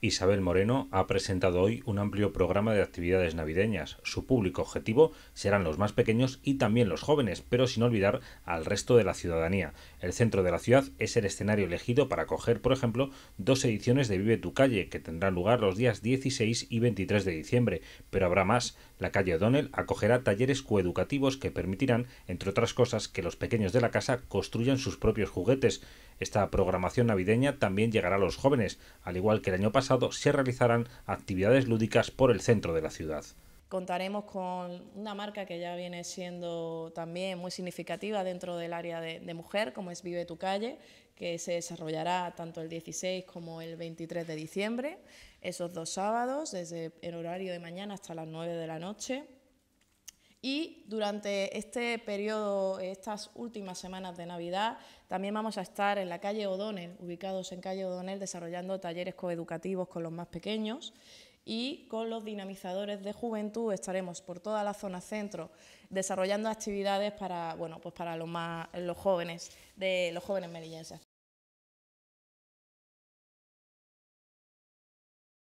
Isabel Moreno ha presentado hoy un amplio programa de actividades navideñas. Su público objetivo serán los más pequeños y también los jóvenes, pero sin olvidar al resto de la ciudadanía. El centro de la ciudad es el escenario elegido para acoger, por ejemplo, dos ediciones de Vive tu calle, que tendrán lugar los días 16 y 23 de diciembre, pero habrá más. La calle O'Donnell acogerá talleres coeducativos que permitirán, entre otras cosas, que los pequeños de la casa construyan sus propios juguetes. Esta programación navideña también llegará a los jóvenes, al igual que el año pasado se realizarán actividades lúdicas por el centro de la ciudad. Contaremos con una marca que ya viene siendo también muy significativa dentro del área de, mujer, como es Vive tu calle, que se desarrollará tanto el 16 como el 23 de diciembre, esos dos sábados, desde el horario de mañana hasta las 9 de la noche. Y durante este periodo, estas últimas semanas de Navidad, también vamos a estar en la calle O'Donnell, ubicados en calle O'Donnell, desarrollando talleres coeducativos con los más pequeños y con los dinamizadores de juventud estaremos por toda la zona centro desarrollando actividades para, bueno, pues para los, más, los jóvenes de los jóvenes merillenses.